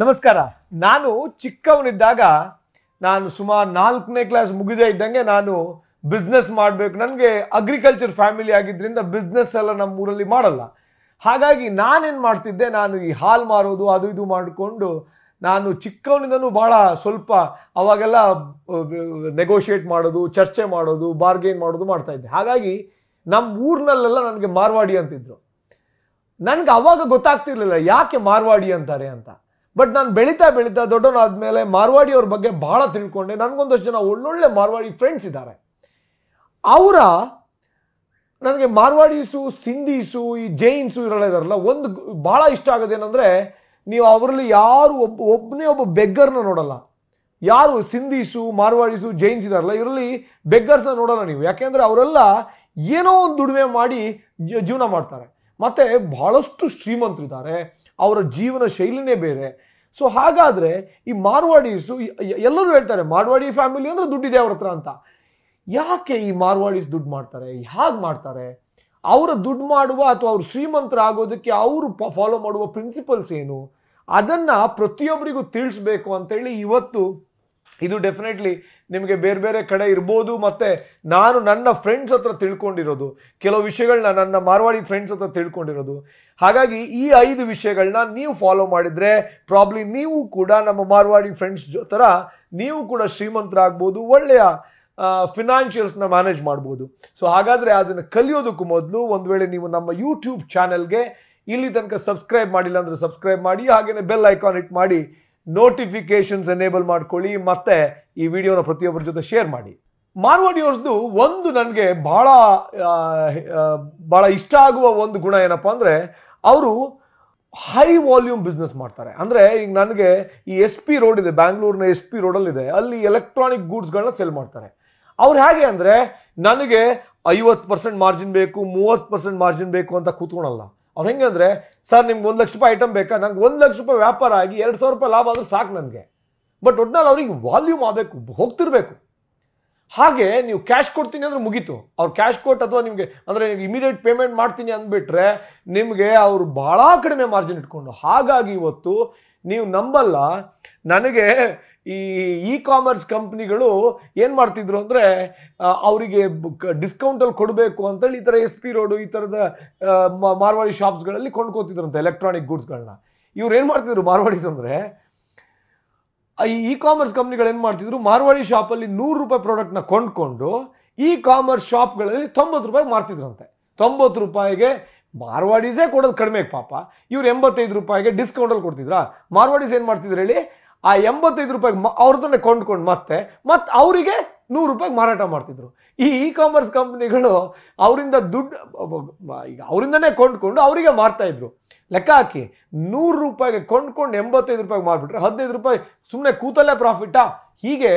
ನಮಸ್ಕಾರ ನಾನು ಚಿಕ್ಕವನಿದ್ದಾಗ ನಾನು ಸುಮಾರು ನಾಲ್ಕನೇ ಕ್ಲಾಸ್ ಮುಗಿದೇ ಇದ್ದಂಗೆ ನಾನು ಬಿಸ್ನೆಸ್ ಮಾಡಬೇಕು ನನಗೆ ಅಗ್ರಿಕಲ್ಚರ್ ಫ್ಯಾಮಿಲಿ ಆಗಿದ್ದರಿಂದ ಬಿಸ್ನೆಸ್ ಎಲ್ಲ ನಮ್ಮ ಊರಲ್ಲಿ ಮಾಡಲ್ಲ ಹಾಗಾಗಿ ನಾನೇನು ಮಾಡ್ತಿದ್ದೆ ನಾನು ಈ ಹಾಲು ಮಾರೋದು ಅದು ಇದು ಮಾಡಿಕೊಂಡು ನಾನು ಚಿಕ್ಕವನಿಂದನೂ ಭಾಳ ಸ್ವಲ್ಪ ಅವಾಗೆಲ್ಲ ನೆಗೋಷಿಯೇಟ್ ಮಾಡೋದು ಚರ್ಚೆ ಮಾಡೋದು ಬಾರ್ಗೇನ್ ಮಾಡೋದು ಮಾಡ್ತಾಯಿದ್ದೆ ಹಾಗಾಗಿ ನಮ್ಮ ಊರಿನಲ್ಲೆಲ್ಲ ನನಗೆ ಮಾರ್ವಾಡಿ ಅಂತಿದ್ರು ನನಗೆ ಅವಾಗ ಗೊತ್ತಾಗ್ತಿರ್ಲಿಲ್ಲ ಯಾಕೆ ಮಾರ್ವಾಡಿ ಅಂತಾರೆ ಅಂತ ಬಟ್ ನಾನು ಬೆಳೀತಾ ಬೆಳೀತಾ ದೊಡ್ಡವನಾದ ಮೇಲೆ ಮಾರ್ವಾಡಿಯವ್ರ ಬಗ್ಗೆ ಭಾಳ ತಿಳ್ಕೊಂಡೆ ನನಗೊಂದಷ್ಟು ಜನ ಒಳ್ಳೊಳ್ಳೆ ಮಾರ್ವಾಡಿ ಫ್ರೆಂಡ್ಸ್ ಇದ್ದಾರೆ ಅವರ ನನಗೆ ಮಾರ್ವಾಡೀಸು ಸಿಂಧೀಸು ಈ ಜೈನ್ಸು ಇದಾರಲ್ಲ ಒಂದು ಭಾಳ ಇಷ್ಟ ಆಗೋದೇನೆಂದರೆ ನೀವು ಅವರಲ್ಲಿ ಯಾರು ಒಬ್ಬ ಒಬ್ಬನೇ ಒಬ್ಬ ಬೆಗ್ಗರ್ನ ನೋಡೋಲ್ಲ ಯಾರು ಸಿಂಧೀಸು ಮಾರ್ವಾಡೀಸು ಜೈನ್ಸ್ ಇದಾರಲ್ಲ ಇದರಲ್ಲಿ ಬೆಗ್ಗರ್ಸ್ನ ನೋಡೋಣ ನೀವು ಯಾಕೆಂದರೆ ಅವರೆಲ್ಲ ಏನೋ ಒಂದು ದುಡಿಮೆ ಮಾಡಿ ಜೀವನ ಮಾಡ್ತಾರೆ ಮತ್ತು ಭಾಳಷ್ಟು ಶ್ರೀಮಂತರಿದ್ದಾರೆ ಅವರ ಜೀವನ ಶೈಲಿನೇ ಬೇರೆ ಸೊ ಹಾಗಾದರೆ ಈ ಮಾರ್ವಾಡೀಸು ಎಲ್ಲರೂ ಹೇಳ್ತಾರೆ ಮಾರ್ವಾಡಿ ಫ್ಯಾಮಿಲಿ ಅಂದರೆ ದುಡ್ಡಿದೆ ಅವ್ರ ಹತ್ರ ಅಂತ ಯಾಕೆ ಈ ಮಾರ್ವಾಡೀಸ್ ದುಡ್ಡು ಮಾಡ್ತಾರೆ ಹೇಗೆ ಮಾಡ್ತಾರೆ ಅವರ ದುಡ್ಡು ಮಾಡುವ ಅಥವಾ ಅವರು ಆಗೋದಕ್ಕೆ ಅವರು ಫಾಲೋ ಮಾಡುವ ಪ್ರಿನ್ಸಿಪಲ್ಸ್ ಏನು ಅದನ್ನು ಪ್ರತಿಯೊಬ್ಬರಿಗೂ ತಿಳಿಸ್ಬೇಕು ಅಂತೇಳಿ ಇವತ್ತು ಇದು ಡೆಫಿನೆಟ್ಲಿ ನಿಮಗೆ ಬೇರೆ ಬೇರೆ ಕಡೆ ಇರ್ಬೋದು ಮತ್ತು ನಾನು ನನ್ನ ಫ್ರೆಂಡ್ಸ್ ಹತ್ರ ತಿಳ್ಕೊಂಡಿರೋದು ಕೆಲವು ವಿಷಯಗಳನ್ನ ನನ್ನ ಮಾರ್ವಾಡಿ ಫ್ರೆಂಡ್ಸ್ ಹತ್ರ ತಿಳ್ಕೊಂಡಿರೋದು ಹಾಗಾಗಿ ಈ ಐದು ವಿಷಯಗಳನ್ನ ನೀವು ಫಾಲೋ ಮಾಡಿದರೆ ಪ್ರಾಬ್ಲಿ ನೀವು ಕೂಡ ನಮ್ಮ ಮಾರ್ವಾಡಿ ಫ್ರೆಂಡ್ಸ್ ಥರ ನೀವು ಕೂಡ ಶ್ರೀಮಂತರಾಗ್ಬೋದು ಒಳ್ಳೆಯ ಫಿನಾನ್ಷಿಯಲ್ಸ್ನ ಮ್ಯಾನೇಜ್ ಮಾಡ್ಬೋದು ಸೊ ಹಾಗಾದರೆ ಅದನ್ನು ಕಲಿಯೋದಕ್ಕೂ ಮೊದಲು ಒಂದು ವೇಳೆ ನೀವು ನಮ್ಮ ಯೂಟ್ಯೂಬ್ ಚಾನೆಲ್ಗೆ ಇಲ್ಲಿ ತನಕ ಸಬ್ಸ್ಕ್ರೈಬ್ ಮಾಡಿಲ್ಲ ಅಂದರೆ ಸಬ್ಸ್ಕ್ರೈಬ್ ಮಾಡಿ ಹಾಗೆಯೇ ಬೆಲ್ ಐಕಾನ್ ಇಟ್ ಮಾಡಿ ನೋಟಿಫಿಕೇಶನ್ಸ್ ಎನೇಬಲ್ ಮಾಡ್ಕೊಳ್ಳಿ ಮತ್ತೆ ಈ ವಿಡಿಯೋನ ಪ್ರತಿಯೊಬ್ಬರ ಜೊತೆ ಶೇರ್ ಮಾಡಿ ಮಾರ್ವಾಡಿಯವ್ರದ್ದು ಒಂದು ನನಗೆ ಭಾಳ ಭಾಳ ಇಷ್ಟ ಆಗುವ ಒಂದು ಗುಣ ಏನಪ್ಪ ಅಂದರೆ ಅವರು ಹೈ ವಾಲ್ಯೂಮ್ ಬಿಸ್ನೆಸ್ ಮಾಡ್ತಾರೆ ಅಂದರೆ ಈಗ ನನಗೆ ಈ ಎಸ್ ಪಿ ರೋಡ್ ಇದೆ ಬ್ಯಾಂಗ್ಳೂರಿನ ಎಸ್ ಪಿ ರೋಡಲ್ಲಿದೆ ಅಲ್ಲಿ ಎಲೆಕ್ಟ್ರಾನಿಕ್ ಗೂಡ್ಸ್ಗಳನ್ನ ಸೆಲ್ ಮಾಡ್ತಾರೆ ಅವ್ರು ಹೇಗೆ ಅಂದರೆ ನನಗೆ ಐವತ್ತು ಪರ್ಸೆಂಟ್ ಮಾರ್ಜಿನ್ ಬೇಕು ಮೂವತ್ತು ಪರ್ಸೆಂಟ್ ಮಾರ್ಜಿನ್ ಬೇಕು ಅಂತ ಕೂತ್ಕೊಳಲ್ಲ ಅವ್ರು ಹೆಂಗಂದ್ರೆ ಸರ್ ನಿಮ್ಗೆ ಒಂದು ಲಕ್ಷ ರೂಪಾಯಿ ಐಟಮ್ ಬೇಕಾ ನಂಗೆ ಒಂದು ಲಕ್ಷ ರೂಪಾಯಿ ವ್ಯಾಪಾರ ಆಗಿ ಎರಡು ಸಾವಿರ ರೂಪಾಯಿ ಲಾಭ ಆದರೆ ಸಾಕು ನನಗೆ ಬಟ್ ಒಟ್ನಲ್ಲಿ ಅವ್ರಿಗೆ ವಾಲ್ಯೂಮ್ ಆಗಬೇಕು ಹೋಗ್ತಿರ್ಬೇಕು ಹಾಗೆ ನೀವು ಕ್ಯಾಶ್ ಕೊಡ್ತೀನಿ ಅಂದರೆ ಮುಗೀತು ಅವ್ರು ಕ್ಯಾಶ್ ಕೊಟ್ಟು ಅಥವಾ ನಿಮಗೆ ಅಂದರೆ ಇಮಿಡಿಯೇಟ್ ಪೇಮೆಂಟ್ ಮಾಡ್ತೀನಿ ಅಂದ್ಬಿಟ್ರೆ ನಿಮಗೆ ಅವರು ಭಾಳ ಕಡಿಮೆ ಮಾರ್ಜಿನ್ ಇಟ್ಕೊಂಡು ಹಾಗಾಗಿ ಇವತ್ತು ನೀವು ನಂಬಲ್ಲ ನನಗೆ ಈ ಇ ಕಾಮರ್ಸ್ ಕಂಪ್ನಿಗಳು ಏನು ಮಾಡ್ತಿದ್ರು ಅಂದರೆ ಅವರಿಗೆ ಡಿಸ್ಕೌಂಟಲ್ಲಿ ಕೊಡಬೇಕು ಅಂತೇಳಿ ಈ ಥರ ಎಸ್ ಪಿ ರೋಡು ಈ ಥರದ ಮಾರ್ವಾಡಿ ಶಾಪ್ಸ್ಗಳಲ್ಲಿ ಕೊಂಡ್ಕೋತಿದ್ರು ಅಂತ ಎಲೆಕ್ಟ್ರಾನಿಕ್ ಗೂಡ್ಸ್ಗಳನ್ನ ಇವ್ರು ಏನು ಮಾಡ್ತಿದ್ರು ಮಾರ್ವಾಡೀಸ್ ಅಂದರೆ ಈ ಇ ಕಾಮರ್ಸ್ ಕಂಪ್ನಿಗಳು ಏನು ಮಾಡ್ತಿದ್ರು ಮಾರ್ವಾಡಿ ಶಾಪಲ್ಲಿ ನೂರು ರೂಪಾಯಿ ಪ್ರಾಡಕ್ಟ್ನ ಕೊಂಡ್ಕೊಂಡು ಇ ಕಾಮರ್ಸ್ ಶಾಪ್ಗಳಲ್ಲಿ ತೊಂಬತ್ತು ರೂಪಾಯಿಗೆ ಮಾರ್ತಿದ್ರಂತೆ ತೊಂಬತ್ತು ರೂಪಾಯಿಗೆ ಮಾರ್ವಾಡೀಸೇ ಕೊಡೋದು ಕಡಿಮೆ ಪಾಪ ಇವ್ರು ಎಂಬತ್ತೈದು ರೂಪಾಯಿಗೆ ಡಿಸ್ಕೌಂಟಲ್ಲಿ ಕೊಡ್ತಿದ್ರಾ ಮಾರ್ವಾಡೀಸ್ ಏನು ಮಾಡ್ತಿದ್ರು ಹೇಳಿ ಆ ಎಂಬತ್ತೈದು ರೂಪಾಯಿಗೆ ಮ ಅವ್ರದನ್ನೇ ಕೊಂಡ್ಕೊಂಡು ಮತ್ತೆ ಮತ್ತೆ ಅವರಿಗೆ ನೂರು ರೂಪಾಯಿಗೆ ಮಾರಾಟ ಮಾಡ್ತಿದ್ರು ಈ ಇ ಕಾಮರ್ಸ್ ಕಂಪ್ನಿಗಳು ಅವರಿಂದ ದುಡ್ಡು ಈಗ ಅವರಿಂದನೇ ಕೊಂಡ್ಕೊಂಡು ಅವರಿಗೆ ಮಾರ್ತಾಯಿದ್ರು ಲೆಕ್ಕ ಹಾಕಿ ನೂರು ರೂಪಾಯಿಗೆ ಕೊಂಡ್ಕೊಂಡು ಎಂಬತ್ತೈದು ರೂಪಾಯಿಗೆ ಮಾರಿಬಿಟ್ರೆ ಹದಿನೈದು ರೂಪಾಯಿ ಸುಮ್ಮನೆ ಕೂತಲ್ಲೇ ಪ್ರಾಫಿಟ್ಟಾ ಹೀಗೆ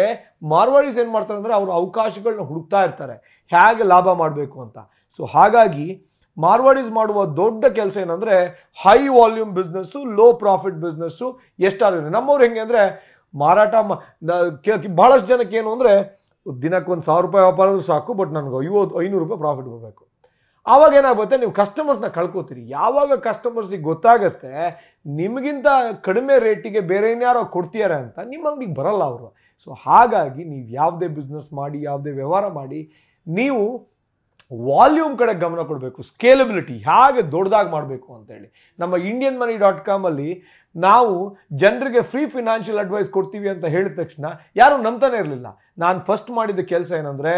ಮಾರ್ವಾಡೀಸ್ ಏನು ಮಾಡ್ತಾರೆ ಅಂದರೆ ಅವರು ಅವಕಾಶಗಳನ್ನ ಹುಡುಕ್ತಾ ಇರ್ತಾರೆ ಹೇಗೆ ಲಾಭ ಮಾಡಬೇಕು ಅಂತ ಸೊ ಹಾಗಾಗಿ ಮಾರ್ವಾಡೀಸ್ ಮಾಡುವ ದೊಡ್ಡ ಕೆಲಸ ಏನಂದರೆ high volume business low profit business ಎಷ್ಟಾದ್ರು ನಮ್ಮವ್ರು ಹೆಂಗೆ ಅಂದರೆ ಮಾರಾಟ ಭಾಳಷ್ಟು ಜನಕ್ಕೆ ಏನು ಅಂದರೆ ದಿನಕ್ಕೊಂದು ಸಾವಿರ ರೂಪಾಯಿ ವ್ಯಾಪಾರ ಸಾಕು ಬಟ್ ನನಗೆ ಅಯ್ಯೋ ಐನೂರು ರೂಪಾಯಿ ಪ್ರಾಫಿಟ್ ಬರಬೇಕು ಆವಾಗ ಏನಾಗುತ್ತೆ ನೀವು ಕಸ್ಟಮರ್ಸ್ನ ಕಳ್ಕೊತೀರಿ ಯಾವಾಗ ಕಸ್ಟಮರ್ಸಿಗೆ ಗೊತ್ತಾಗುತ್ತೆ ನಿಮಗಿಂತ ಕಡಿಮೆ ರೇಟಿಗೆ ಬೇರೆ ಇನ್ಯಾರೋ ಕೊಡ್ತೀಯಾರೆ ಅಂತ ನಿಮ್ಮ ಅಂಗಡಿಗೆ ಬರಲ್ಲ ಅವರು ಸೊ ಹಾಗಾಗಿ ನೀವು ಯಾವುದೇ ಬಿಸ್ನೆಸ್ ಮಾಡಿ ಯಾವುದೇ ವ್ಯವಹಾರ ಮಾಡಿ ನೀವು ವಾಲ್ಯೂಮ್ ಕಡೆ ಗಮನ ಕೊಡಬೇಕು ಸ್ಕೇಲಬಿಲಿಟಿ ಹೇಗೆ ದೊಡ್ಡದಾಗಿ ಮಾಡಬೇಕು ಅಂತೇಳಿ ನಮ್ಮ ಇಂಡಿಯನ್ ಮನಿ ಡಾಟ್ ಕಾಮಲ್ಲಿ ನಾವು ಜನರಿಗೆ ಫ್ರೀ ಫಿನಾನ್ಷಿಯಲ್ ಅಡ್ವೈಸ್ ಕೊಡ್ತೀವಿ ಅಂತ ಹೇಳಿದ ತಕ್ಷಣ ಯಾರೂ ನಂಬ್ತಾನೆ ಇರಲಿಲ್ಲ ನಾನು ಫಸ್ಟ್ ಮಾಡಿದ ಕೆಲಸ ಏನಂದರೆ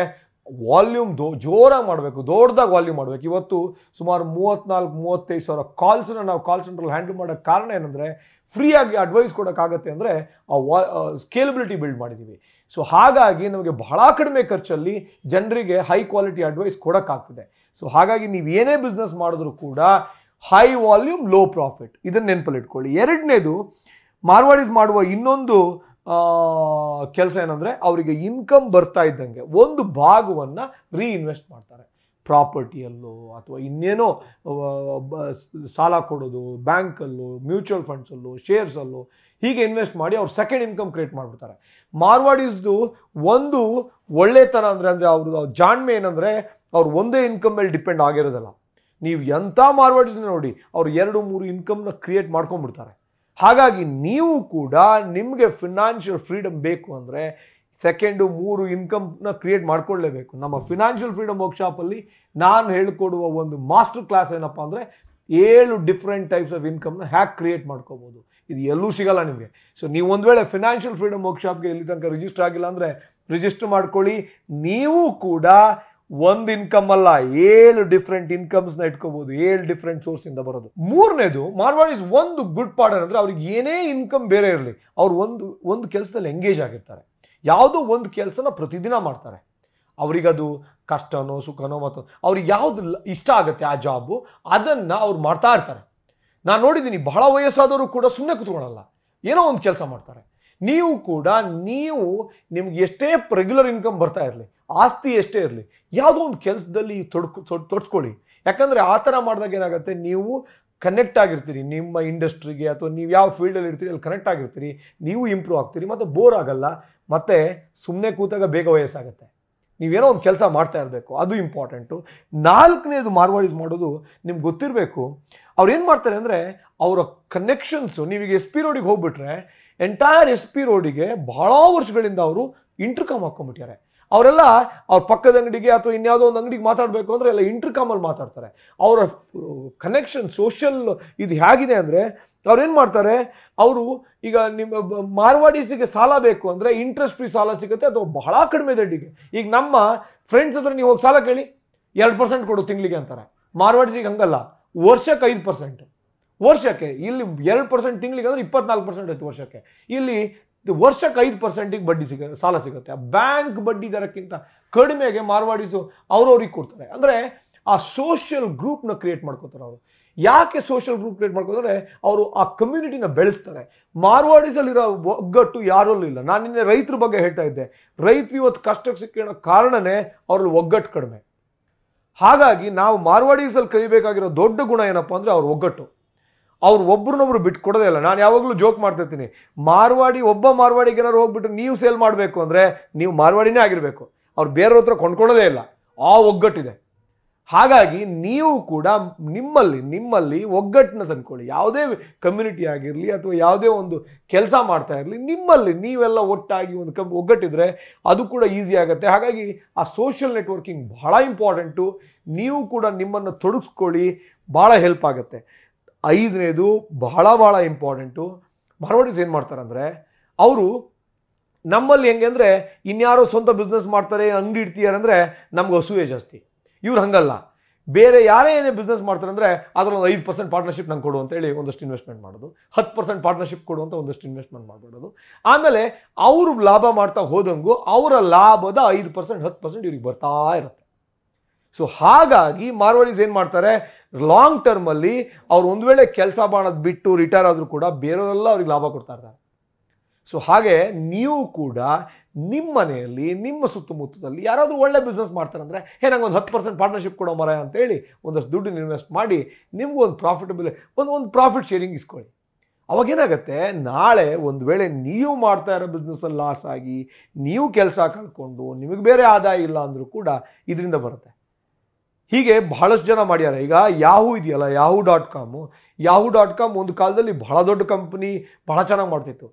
ವಾಲ್ಯೂಮ್ ದೋ ಜೋರಾಗಿ ಮಾಡಬೇಕು ದೊಡ್ಡದಾಗಿ ವಾಲ್ಯೂಮ್ ಮಾಡಬೇಕು ಇವತ್ತು ಸುಮಾರು ಮೂವತ್ತ್ನಾಲ್ಕು ಮೂವತ್ತೈದು ಸಾವಿರ ಕಾಲ್ಸನ್ನು ನಾವು ಕಾಲ್ ಸೆಂಟ್ರಲ್ಲಿ ಹ್ಯಾಂಡಲ್ ಮಾಡೋಕ್ಕೆ ಕಾರಣ ಏನಂದರೆ ಫ್ರೀಯಾಗಿ ಅಡ್ವೈಸ್ ಕೊಡೋಕ್ಕಾಗತ್ತೆ ಅಂದರೆ ಆ ವಾ ಸ್ಕೇಲಬಿಲಿಟಿ ಬಿಲ್ಡ್ ಮಾಡಿದ್ದೀವಿ ಸೊ ಹಾಗಾಗಿ ನಮಗೆ ಬಹಳ ಕಡಿಮೆ ಖರ್ಚಲ್ಲಿ ಜನರಿಗೆ ಹೈ ಕ್ವಾಲಿಟಿ ಅಡ್ವೈಸ್ ಕೊಡೋಕ್ಕಾಗ್ತದೆ ಸೊ ಹಾಗಾಗಿ ನೀವು ಏನೇ ಬಿಸ್ನೆಸ್ ಮಾಡಿದ್ರೂ ಕೂಡ ಹೈ ವಾಲ್ಯೂಮ್ ಲೋ ಪ್ರಾಫಿಟ್ ಇದನ್ನು ನೆನಪಲ್ಲಿಟ್ಕೊಳ್ಳಿ ಎರಡನೇದು ಮಾರ್ವಾಡೀಸ್ ಮಾಡುವ ಇನ್ನೊಂದು ಕೆಲಸ ಏನಂದರೆ ಅವರಿಗೆ ಇನ್ಕಮ್ ಬರ್ತಾ ಇದ್ದಂಗೆ ಒಂದು ಭಾಗವನ್ನು ರೀಇನ್ವೆಸ್ಟ್ ಮಾಡ್ತಾರೆ ಪ್ರಾಪರ್ಟಿಯಲ್ಲೋ ಅಥವಾ ಇನ್ನೇನೋ ಸಾಲ ಕೊಡೋದು ಬ್ಯಾಂಕಲ್ಲೋ ಮ್ಯೂಚುವಲ್ ಫಂಡ್ಸಲ್ಲೋ ಶೇರ್ಸಲ್ಲೋ ಹೀಗೆ ಇನ್ವೆಸ್ಟ್ ಮಾಡಿ ಅವ್ರು ಸೆಕೆಂಡ್ ಇನ್ಕಮ್ ಕ್ರಿಯೇಟ್ ಮಾಡಿಬಿಡ್ತಾರೆ ಮಾರ್ವಾಡಿಸ್ದು ಒಂದು ಒಳ್ಳೆತನ ಅಂದರೆ ಅಂದರೆ ಅವ್ರದ್ದು ಜಾಣ್ಮೆ ಏನಂದರೆ ಅವ್ರು ಒಂದೇ ಇನ್ಕಮ್ ಮೇಲೆ ಡಿಪೆಂಡ್ ಆಗಿರೋದಲ್ಲ ನೀವು ಎಂಥ ಮಾರ್ವಾಡೀಸ್ನ ನೋಡಿ ಅವ್ರು ಎರಡು ಮೂರು ಇನ್ಕಮ್ನ ಕ್ರಿಯೇಟ್ ಮಾಡ್ಕೊಂಬಿಡ್ತಾರೆ ಹಾಗಾಗಿ ನೀವು ಕೂಡ ನಿಮಗೆ ಫಿನಾನ್ಷಿಯಲ್ ಫ್ರೀಡಮ್ ಬೇಕು ಅಂದರೆ ಸೆಕೆಂಡು ಮೂರು ಇನ್ಕಮ್ನ ಕ್ರಿಯೇಟ್ ಮಾಡಿಕೊಳ್ಳೇಬೇಕು ನಮ್ಮ ಫಿನಾನ್ಷಿಯಲ್ ಫ್ರೀಡಮ್ ವರ್ಕ್ಶಾಪಲ್ಲಿ ನಾನು ಹೇಳಿಕೊಡುವ ಒಂದು ಮಾಸ್ಟರ್ ಕ್ಲಾಸ್ ಏನಪ್ಪ ಅಂದರೆ ಏಳು ಡಿಫ್ರೆಂಟ್ ಟೈಪ್ಸ್ ಆಫ್ ಇನ್ಕಮ್ನ ಹ್ಯಾಕ್ ಕ್ರಿಯೇಟ್ ಮಾಡ್ಕೋಬೋದು ಇದು ಎಲ್ಲೂ ಸಿಗಲ್ಲ ನಿಮಗೆ ಸೊ ನೀವು ಒಂದು ವೇಳೆ ಫಿನಾನ್ಷಿಯಲ್ ಫ್ರೀಡಮ್ ವರ್ಕ್ಶಾಪ್ಗೆ ಇಲ್ಲಿ ತನಕ ರಿಜಿಸ್ಟರ್ ಆಗಿಲ್ಲ ಅಂದರೆ ರಿಜಿಸ್ಟರ್ ಮಾಡ್ಕೊಳ್ಳಿ ನೀವು ಕೂಡ ಒಂದು ಇನ್ಕಮ್ ಅಲ್ಲ ಏಳು ಡಿಫ್ರೆಂಟ್ ಇನ್ಕಮ್ಸ್ ನ ಇಟ್ಕೋಬಹುದು ಏಳು ಡಿಫ್ರೆಂಟ್ ಸೋರ್ಸ್ ಇಂದ ಬರೋದು ಮೂರನೇದು ಇಸ್ ಒಂದು ಗುಡ್ ಪಾರ್ಟ್ ಅಂದ್ರೆ ಅವ್ರಿಗೆ ಏನೇ ಇನ್ಕಮ್ ಬೇರೆ ಇರಲಿ ಅವ್ರು ಒಂದು ಒಂದು ಕೆಲಸದಲ್ಲಿ ಎಂಗೇಜ್ ಆಗಿರ್ತಾರೆ ಯಾವುದೋ ಒಂದು ಕೆಲಸನ ಪ್ರತಿದಿನ ಮಾಡ್ತಾರೆ ಅವರಿಗದು ಕಷ್ಟನೋ ಸುಖನೋ ಮತ್ತು ಅವ್ರಿಗೆ ಯಾವುದು ಇಷ್ಟ ಆಗುತ್ತೆ ಆ ಜಾಬು ಅದನ್ನು ಅವ್ರು ಮಾಡ್ತಾ ಇರ್ತಾರೆ ನಾನು ನೋಡಿದ್ದೀನಿ ಬಹಳ ವಯಸ್ಸಾದವರು ಕೂಡ ಸುಮ್ಮನೆ ಕೂತ್ಕೊಳ್ಳಲ್ಲ ಏನೋ ಒಂದು ಕೆಲಸ ಮಾಡ್ತಾರೆ ನೀವು ಕೂಡ ನೀವು ನಿಮ್ಗೆ ಎಷ್ಟೇ ರೆಗ್ಯುಲರ್ ಇನ್ಕಮ್ ಬರ್ತಾ ಇರಲಿ ಆಸ್ತಿ ಎಷ್ಟೇ ಇರಲಿ ಯಾವುದೋ ಒಂದು ಕೆಲಸದಲ್ಲಿ ತೊಡ್ಕು ತೊಡ್ಸ್ಕೊಳ್ಳಿ ಯಾಕಂದರೆ ಆ ಥರ ಮಾಡಿದಾಗ ಏನಾಗುತ್ತೆ ನೀವು ಕನೆಕ್ಟ್ ಆಗಿರ್ತೀರಿ ನಿಮ್ಮ ಇಂಡಸ್ಟ್ರಿಗೆ ಅಥವಾ ನೀವು ಯಾವ ಫೀಲ್ಡಲ್ಲಿ ಇರ್ತೀರಿ ಅಲ್ಲಿ ಕನೆಕ್ಟ್ ಆಗಿರ್ತೀರಿ ನೀವು ಇಂಪ್ರೂವ್ ಆಗ್ತೀರಿ ಮತ್ತು ಬೋರ್ ಆಗಲ್ಲ ಮತ್ತು ಸುಮ್ಮನೆ ಕೂತಾಗ ಬೇಗ ವಯಸ್ಸಾಗುತ್ತೆ ನೀವೇನೋ ಒಂದು ಕೆಲಸ ಮಾಡ್ತಾ ಇರಬೇಕು ಅದು ಇಂಪಾರ್ಟೆಂಟು ನಾಲ್ಕನೇದು ಮಾರ್ವಾಡೀಸ್ ಮಾಡೋದು ನಿಮ್ಗೆ ಗೊತ್ತಿರಬೇಕು ಅವ್ರು ಏನು ಮಾಡ್ತಾರೆ ಅಂದರೆ ಅವರ ಕನೆಕ್ಷನ್ಸು ನೀವೀಗ ಎಸ್ ಪಿ ರೋಡಿಗೆ ಹೋಗ್ಬಿಟ್ರೆ ಎಂಟೈರ್ ಎಸ್ ಪಿ ರೋಡಿಗೆ ಭಾಳ ವರ್ಷಗಳಿಂದ ಅವರು ಇಂಟರ್ಕಾಮ್ ಹಾಕ್ಕೊಂಡ್ಬಿಟ್ಟಿದ್ದಾರೆ ಅವರೆಲ್ಲ ಅವ್ರ ಪಕ್ಕದ ಅಂಗಡಿಗೆ ಅಥವಾ ಇನ್ಯಾವುದೋ ಒಂದು ಅಂಗಡಿಗೆ ಮಾತಾಡಬೇಕು ಅಂದರೆ ಎಲ್ಲ ಇಂಟರ್ಕಾಮಲ್ಲಿ ಮಾತಾಡ್ತಾರೆ ಅವರ ಕನೆಕ್ಷನ್ ಸೋಷಿಯಲ್ ಇದು ಹೇಗಿದೆ ಅಂದರೆ ಅವ್ರೇನು ಮಾಡ್ತಾರೆ ಅವರು ಈಗ ನಿಮ್ಮ ಮಾರ್ವಾಡೀಸಿಗೆ ಸಾಲ ಬೇಕು ಅಂದರೆ ಇಂಟ್ರೆಸ್ಟ್ ಫ್ರೀ ಸಾಲ ಸಿಗುತ್ತೆ ಅಥವಾ ಬಹಳ ಕಡಿಮೆ ದಡ್ಡಿಗೆ ಈಗ ನಮ್ಮ ಫ್ರೆಂಡ್ಸ್ ಹತ್ರ ನೀವು ಹೋಗಿ ಸಾಲ ಕೇಳಿ ಎರಡು ಪರ್ಸೆಂಟ್ ಕೊಡು ತಿಂಗಳಿಗೆ ಅಂತಾರೆ ಮಾರ್ವಾಡಿಸಿಗೆ ಹಂಗಲ್ಲ ವರ್ಷಕ್ಕೆ ಐದು ಪರ್ಸೆಂಟ್ ವರ್ಷಕ್ಕೆ ಇಲ್ಲಿ ಎರಡು ಪರ್ಸೆಂಟ್ ತಿಂಗಳಿಗೆ ಅಂದರೆ ಇಪ್ಪತ್ನಾಲ್ಕು ಪರ್ಸೆಂಟ್ ಆಯ್ತು ವರ್ಷಕ್ಕೆ ಇಲ್ಲಿ ವರ್ಷಕ್ಕೆ ಐದು ಪರ್ಸೆಂಟಿಗೆ ಬಡ್ಡಿ ಸಿಗ ಸಾಲ ಸಿಗುತ್ತೆ ಆ ಬ್ಯಾಂಕ್ ಬಡ್ಡಿ ದರಕ್ಕಿಂತ ಕಡಿಮೆಗೆ ಮಾರ್ವಾಡಿಸು ಅವ್ರವ್ರಿಗೆ ಕೊಡ್ತಾರೆ ಅಂದರೆ ಆ ಸೋಷಿಯಲ್ ಗ್ರೂಪ್ನ ಕ್ರಿಯೇಟ್ ಮಾಡ್ಕೋತಾರೆ ಅವರು ಯಾಕೆ ಸೋಷಿಯಲ್ ಗ್ರೂಪ್ ಕ್ರಿಯೇಟ್ ಮಾಡ್ಕೋತಾರೆ ಅವರು ಆ ಕಮ್ಯುನಿಟಿನ ಬೆಳೆಸ್ತಾರೆ ಮಾರ್ವಾಡಿಸಲ್ಲಿರೋ ಒಗ್ಗಟ್ಟು ಯಾರಲ್ಲೂ ಇಲ್ಲ ನಾನು ನಿನ್ನೆ ರೈತರ ಬಗ್ಗೆ ಹೇಳ್ತಾ ಇದ್ದೆ ರೈತರು ಇವತ್ತು ಕಷ್ಟಕ್ಕೆ ಸಿಕ್ಕಿರೋ ಕಾರಣನೇ ಅವ್ರಲ್ಲಿ ಒಗ್ಗಟ್ಟು ಕಡಿಮೆ ಹಾಗಾಗಿ ನಾವು ಮಾರ್ವಾಡೀಸಲ್ಲಿ ಕಲಿಬೇಕಾಗಿರೋ ದೊಡ್ಡ ಗುಣ ಏನಪ್ಪ ಅಂದರೆ ಅವ್ರ ಒಗ್ಗಟ್ಟು ಅವ್ರು ಒಬ್ರನ್ನೊಬ್ರು ಬಿಟ್ಟು ಕೊಡೋದೇ ಇಲ್ಲ ನಾನು ಯಾವಾಗಲೂ ಜೋಕ್ ಮಾಡ್ತಿರ್ತೀನಿ ಮಾರ್ವಾಡಿ ಒಬ್ಬ ಮಾರ್ವಾಡಿಗೇನಾದ್ರು ಏನಾರು ಹೋಗ್ಬಿಟ್ಟು ನೀವು ಸೇಲ್ ಮಾಡಬೇಕು ಅಂದರೆ ನೀವು ಮಾರ್ವಾಡಿನೇ ಆಗಿರಬೇಕು ಅವ್ರು ಬೇರೆಯವ್ರ ಹತ್ರ ಕೊಂಡ್ಕೊಳ್ಳೋದೇ ಇಲ್ಲ ಆ ಒಗ್ಗಟ್ಟಿದೆ ಹಾಗಾಗಿ ನೀವು ಕೂಡ ನಿಮ್ಮಲ್ಲಿ ನಿಮ್ಮಲ್ಲಿ ಒಗ್ಗಟ್ಟನ್ನ ತಂದ್ಕೊಳ್ಳಿ ಯಾವುದೇ ಕಮ್ಯುನಿಟಿ ಆಗಿರಲಿ ಅಥವಾ ಯಾವುದೇ ಒಂದು ಕೆಲಸ ಮಾಡ್ತಾ ಇರಲಿ ನಿಮ್ಮಲ್ಲಿ ನೀವೆಲ್ಲ ಒಟ್ಟಾಗಿ ಒಂದು ಕಮ್ ಒಗ್ಗಟ್ಟಿದ್ರೆ ಅದು ಕೂಡ ಈಸಿ ಆಗುತ್ತೆ ಹಾಗಾಗಿ ಆ ಸೋಷಿಯಲ್ ನೆಟ್ವರ್ಕಿಂಗ್ ಭಾಳ ಇಂಪಾರ್ಟೆಂಟು ನೀವು ಕೂಡ ನಿಮ್ಮನ್ನು ತೊಡಗಿಸ್ಕೊಳ್ಳಿ ಭಾಳ ಹೆಲ್ಪ್ ಆಗುತ್ತೆ ಐದನೇದು ಬಹಳ ಬಹಳ ಇಂಪಾರ್ಟೆಂಟು ಮಾರ್ವಾಡೀಸ್ ಏನು ಮಾಡ್ತಾರೆ ಅಂದರೆ ಅವರು ನಮ್ಮಲ್ಲಿ ಹೆಂಗೆ ಅಂದರೆ ಇನ್ಯಾರೋ ಸ್ವಂತ ಬಿಸ್ನೆಸ್ ಮಾಡ್ತಾರೆ ಅಂಗಡಿ ಇಡ್ತೀಯಾರಂದರೆ ನಮ್ಗೆ ಹಸುವೆ ಜಾಸ್ತಿ ಇವ್ರು ಹಂಗಲ್ಲ ಬೇರೆ ಯಾರೇ ಏನೇ ಬಿಸ್ನೆಸ್ ಮಾಡ್ತಾರೆ ಅಂದರೆ ಅದರೊಂದು ಐದು ಪರ್ಸೆಂಟ್ ಪಾರ್ಟ್ನರ್ಶಿಪ್ ನಂಗೆ ಕೊಡು ಅಂತೇಳಿ ಒಂದಷ್ಟು ಇನ್ವೆಸ್ಟ್ಮೆಂಟ್ ಮಾಡೋದು ಹತ್ತು ಪರ್ಸೆಂಟ್ ಪಾರ್ಟ್ನರ್ಶಿಪ್ ಕೊಡು ಅಂತ ಒಂದಷ್ಟು ಇನ್ವೆಸ್ಟ್ಮೆಂಟ್ ಮಾಡ್ಬಿಡೋದು ಆಮೇಲೆ ಅವರು ಲಾಭ ಮಾಡ್ತಾ ಹೋದಂಗು ಅವರ ಲಾಭದ ಐದು ಪರ್ಸೆಂಟ್ ಹತ್ತು ಪರ್ಸೆಂಟ್ ಇವ್ರಿಗೆ ಬರ್ತಾ ಇರುತ್ತೆ ಸೊ ಹಾಗಾಗಿ ಮಾರ್ವಾಡೀಸ್ ಏನು ಮಾಡ್ತಾರೆ ಲಾಂಗ್ ಟರ್ಮಲ್ಲಿ ಅವ್ರು ಒಂದು ವೇಳೆ ಕೆಲಸ ಮಾಡೋದು ಬಿಟ್ಟು ರಿಟೈರ್ ಆದರೂ ಕೂಡ ಬೇರೆಯವರೆಲ್ಲ ಅವ್ರಿಗೆ ಲಾಭ ಕೊಡ್ತಾ ಇರ್ತಾರೆ ಸೊ ಹಾಗೆ ನೀವು ಕೂಡ ನಿಮ್ಮ ಮನೆಯಲ್ಲಿ ನಿಮ್ಮ ಸುತ್ತಮುತ್ತದಲ್ಲಿ ಯಾರಾದರೂ ಒಳ್ಳೆ ಬಿಸ್ನೆಸ್ ಮಾಡ್ತಾರೆ ಅಂದರೆ ಹೇ ನಂಗೆ ಒಂದು ಹತ್ತು ಪರ್ಸೆಂಟ್ ಪಾರ್ಟ್ನರ್ಶಿಪ್ ಕೊಡೋ ಮರ ಅಂತೇಳಿ ಒಂದಷ್ಟು ದುಡ್ಡನ್ನ ಇನ್ವೆಸ್ಟ್ ಮಾಡಿ ನಿಮಗೂ ಒಂದು ಪ್ರಾಫಿಟಬಲ್ ಒಂದು ಒಂದು ಪ್ರಾಫಿಟ್ ಶೇರಿಂಗ್ ಇಸ್ಕೊಳ್ಳಿ ಅವಾಗೇನಾಗುತ್ತೆ ನಾಳೆ ಒಂದು ವೇಳೆ ನೀವು ಮಾಡ್ತಾ ಇರೋ ಬಿಸ್ನೆಸ್ಸಲ್ಲಿ ಲಾಸ್ ಆಗಿ ನೀವು ಕೆಲಸ ಕಳ್ಕೊಂಡು ನಿಮಗೆ ಬೇರೆ ಆದಾಯ ಇಲ್ಲ ಅಂದರೂ ಕೂಡ ಇದರಿಂದ ಬರುತ್ತೆ ಹೀಗೆ ಬಹಳಷ್ಟು ಜನ ಮಾಡ್ಯಾರ ಈಗ ಯಾಹೂ ಇದೆಯಲ್ಲ Yahoo dot com Yahoo dot com ಒಂದು ಕಾಲದಲ್ಲಿ ಬಹಳ ದೊಡ್ಡ ಕಂಪ್ನಿ ಬಹಳ ಚೆನ್ನಾಗಿ ಮಾಡ್ತಿತ್ತು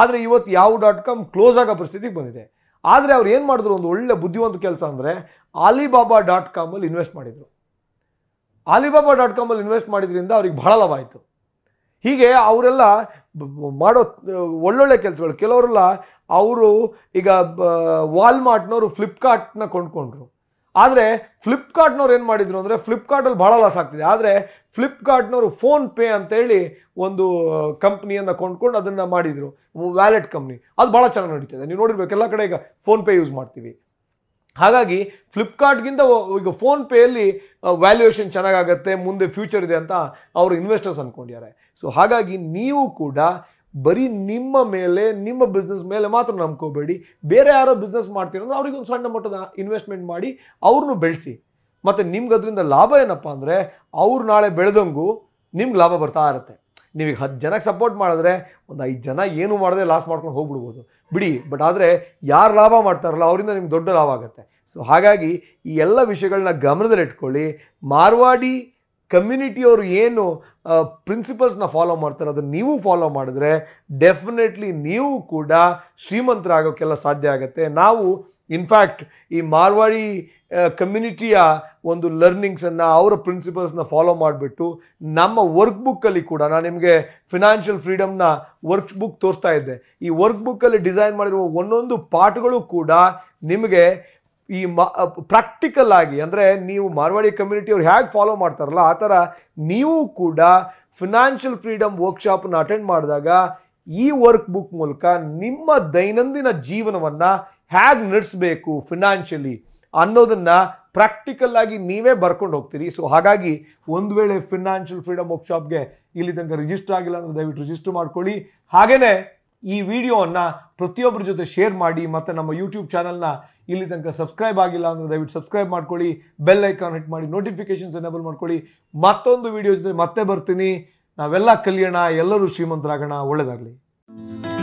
ಆದರೆ ಇವತ್ತು ಯಾಹು ಡಾಟ್ ಕಾಮ್ ಕ್ಲೋಸ್ ಆಗೋ ಪರಿಸ್ಥಿತಿಗೆ ಬಂದಿದೆ ಆದರೆ ಅವ್ರು ಏನು ಮಾಡಿದ್ರು ಒಂದು ಒಳ್ಳೆ ಬುದ್ಧಿವಂತ ಕೆಲಸ ಅಂದರೆ ಆಲಿಬಾಬಾ ಡಾಟ್ ಕಾಮಲ್ಲಿ ಇನ್ವೆಸ್ಟ್ ಮಾಡಿದರು ಆಲಿಬಾಬಾ ಡಾಟ್ ಕಾಮಲ್ಲಿ ಇನ್ವೆಸ್ಟ್ ಮಾಡಿದ್ರಿಂದ ಅವ್ರಿಗೆ ಬಹಳ ಲಾಭ ಆಯಿತು ಹೀಗೆ ಅವರೆಲ್ಲ ಮಾಡೋ ಒಳ್ಳೊಳ್ಳೆ ಕೆಲಸಗಳು ಕೆಲವರೆಲ್ಲ ಅವರು ಈಗ ವಾಲ್ಮಾರ್ಟ್ನವರು ಫ್ಲಿಪ್ಕಾರ್ಟ್ನ ಕೊಂಡ್ಕೊಂಡ್ರು ಆದರೆ ಫ್ಲಿಪ್ಕಾರ್ಟ್ನವ್ರು ಏನು ಮಾಡಿದರು ಅಂದರೆ ಫ್ಲಿಪ್ಕಾರ್ಟಲ್ಲಿ ಭಾಳ ಲಾಸ್ ಆಗ್ತಿದೆ ಆದರೆ ಫ್ಲಿಪ್ಕಾರ್ಟ್ನವರು ಫೋನ್ಪೇ ಅಂತೇಳಿ ಒಂದು ಕಂಪ್ನಿಯನ್ನು ಕೊಂಡ್ಕೊಂಡು ಅದನ್ನು ಮಾಡಿದರು ವ್ಯಾಲೆಟ್ ಕಂಪ್ನಿ ಅದು ಭಾಳ ಚೆನ್ನಾಗಿ ನಡೀತದೆ ನೀವು ನೋಡಿರ್ಬೇಕು ಎಲ್ಲ ಕಡೆ ಈಗ ಫೋನ್ಪೇ ಯೂಸ್ ಮಾಡ್ತೀವಿ ಹಾಗಾಗಿ ಫ್ಲಿಪ್ಕಾರ್ಟ್ಗಿಂತ ಈಗ ಫೋನ್ಪೇಯಲ್ಲಿ ವ್ಯಾಲ್ಯೂಯೇಷನ್ ಚೆನ್ನಾಗಾಗತ್ತೆ ಮುಂದೆ ಫ್ಯೂಚರ್ ಇದೆ ಅಂತ ಅವರು ಇನ್ವೆಸ್ಟರ್ಸ್ ಅಂದ್ಕೊಂಡಿದ್ದಾರೆ ಸೊ ಹಾಗಾಗಿ ನೀವು ಕೂಡ ಬರೀ ನಿಮ್ಮ ಮೇಲೆ ನಿಮ್ಮ ಬಿಸ್ನೆಸ್ ಮೇಲೆ ಮಾತ್ರ ನಂಬ್ಕೋಬೇಡಿ ಬೇರೆ ಯಾರೋ ಬಿಸ್ನೆಸ್ ಮಾಡ್ತೀರಂದ್ರೆ ಒಂದು ಸಣ್ಣ ಮಟ್ಟದ ಇನ್ವೆಸ್ಟ್ಮೆಂಟ್ ಮಾಡಿ ಅವ್ರನ್ನೂ ಬೆಳೆಸಿ ಮತ್ತು ನಿಮ್ಗೆ ಅದರಿಂದ ಲಾಭ ಏನಪ್ಪ ಅಂದರೆ ಅವ್ರು ನಾಳೆ ಬೆಳೆದಂಗು ನಿಮ್ಗೆ ಲಾಭ ಬರ್ತಾ ಇರುತ್ತೆ ನೀವೀಗ ಹತ್ತು ಜನಕ್ಕೆ ಸಪೋರ್ಟ್ ಮಾಡಿದ್ರೆ ಒಂದು ಐದು ಜನ ಏನು ಮಾಡದೆ ಲಾಸ್ ಮಾಡ್ಕೊಂಡು ಹೋಗ್ಬಿಡ್ಬೋದು ಬಿಡಿ ಬಟ್ ಆದರೆ ಯಾರು ಲಾಭ ಮಾಡ್ತಾರಲ್ಲ ಅವರಿಂದ ನಿಮ್ಗೆ ದೊಡ್ಡ ಲಾಭ ಆಗುತ್ತೆ ಸೊ ಹಾಗಾಗಿ ಈ ಎಲ್ಲ ವಿಷಯಗಳನ್ನ ಗಮನದಲ್ಲಿಟ್ಕೊಳ್ಳಿ ಮಾರ್ವಾಡಿ ಕಮ್ಯುನಿಟಿಯವರು ಏನು ಪ್ರಿನ್ಸಿಪಲ್ಸ್ನ ಫಾಲೋ ಮಾಡ್ತಾರೆ ಅದನ್ನು ನೀವು ಫಾಲೋ ಮಾಡಿದ್ರೆ ಡೆಫಿನೆಟ್ಲಿ ನೀವು ಕೂಡ ಶ್ರೀಮಂತರಾಗೋಕ್ಕೆಲ್ಲ ಸಾಧ್ಯ ಆಗುತ್ತೆ ನಾವು ಇನ್ಫ್ಯಾಕ್ಟ್ ಈ ಮಾರ್ವಾಡಿ ಕಮ್ಯುನಿಟಿಯ ಒಂದು ಲರ್ನಿಂಗ್ಸನ್ನು ಅವರ ಪ್ರಿನ್ಸಿಪಲ್ಸ್ನ ಫಾಲೋ ಮಾಡಿಬಿಟ್ಟು ನಮ್ಮ ವರ್ಕ್ ಬುಕ್ಕಲ್ಲಿ ಕೂಡ ನಾನು ನಿಮಗೆ ಫಿನಾನ್ಷಿಯಲ್ ಫ್ರೀಡಮ್ನ ವರ್ಕ್ ಬುಕ್ ತೋರಿಸ್ತಾ ಇದ್ದೆ ಈ ವರ್ಕ್ ಬುಕ್ಕಲ್ಲಿ ಡಿಸೈನ್ ಮಾಡಿರುವ ಒಂದೊಂದು ಪಾಠಗಳು ಕೂಡ ನಿಮಗೆ ಈ ಮ ಪ್ರಾಕ್ಟಿಕಲ್ ಆಗಿ ಅಂದರೆ ನೀವು ಮಾರ್ವಾಡಿ ಕಮ್ಯುನಿಟಿ ಅವ್ರು ಹೇಗೆ ಫಾಲೋ ಮಾಡ್ತಾರಲ್ಲ ಆ ಥರ ನೀವು ಕೂಡ ಫಿನಾನ್ಷಿಯಲ್ ಫ್ರೀಡಮ್ ವರ್ಕ್ಶಾಪನ್ನ ಅಟೆಂಡ್ ಮಾಡಿದಾಗ ಈ ವರ್ಕ್ ಬುಕ್ ಮೂಲಕ ನಿಮ್ಮ ದೈನಂದಿನ ಜೀವನವನ್ನು ಹೇಗೆ ನಡೆಸಬೇಕು ಫಿನಾನ್ಷಿಯಲಿ ಅನ್ನೋದನ್ನು ಪ್ರಾಕ್ಟಿಕಲ್ ಆಗಿ ನೀವೇ ಬರ್ಕೊಂಡು ಹೋಗ್ತೀರಿ ಸೊ ಹಾಗಾಗಿ ಒಂದು ವೇಳೆ ಫಿನಾನ್ಷಿಯಲ್ ಫ್ರೀಡಮ್ ವರ್ಕ್ಶಾಪ್ಗೆ ಇಲ್ಲಿ ತನಕ ರಿಜಿಸ್ಟರ್ ಆಗಿಲ್ಲ ಅಂದರೆ ದಯವಿಟ್ಟು ರಿಜಿಸ್ಟರ್ ಮಾಡ್ಕೊಳ್ಳಿ ಹಾಗೆಯೇ ಈ ವಿಡಿಯೋವನ್ನು ಪ್ರತಿಯೊಬ್ಬರ ಜೊತೆ ಶೇರ್ ಮಾಡಿ ಮತ್ತು ನಮ್ಮ ಯೂಟ್ಯೂಬ್ ಚಾನಲ್ನ ಇಲ್ಲಿ ತನಕ ಸಬ್ಸ್ಕ್ರೈಬ್ ಆಗಿಲ್ಲ ಅಂದರೆ ದಯವಿಟ್ಟು ಸಬ್ಸ್ಕ್ರೈಬ್ ಮಾಡ್ಕೊಳ್ಳಿ ಬೆಲ್ ಐಕಾನ್ ಹಿಟ್ ಮಾಡಿ ನೋಟಿಫಿಕೇಷನ್ಸ್ ಎನೇಬಲ್ ಮಾಡ್ಕೊಳ್ಳಿ ಮತ್ತೊಂದು ವಿಡಿಯೋ ಜೊತೆ ಮತ್ತೆ ಬರ್ತೀನಿ ನಾವೆಲ್ಲ ಕಲಿಯೋಣ ಎಲ್ಲರೂ ಶ್ರೀಮಂತರಾಗೋಣ ಒಳ್ಳೆಯದಾಗಲಿ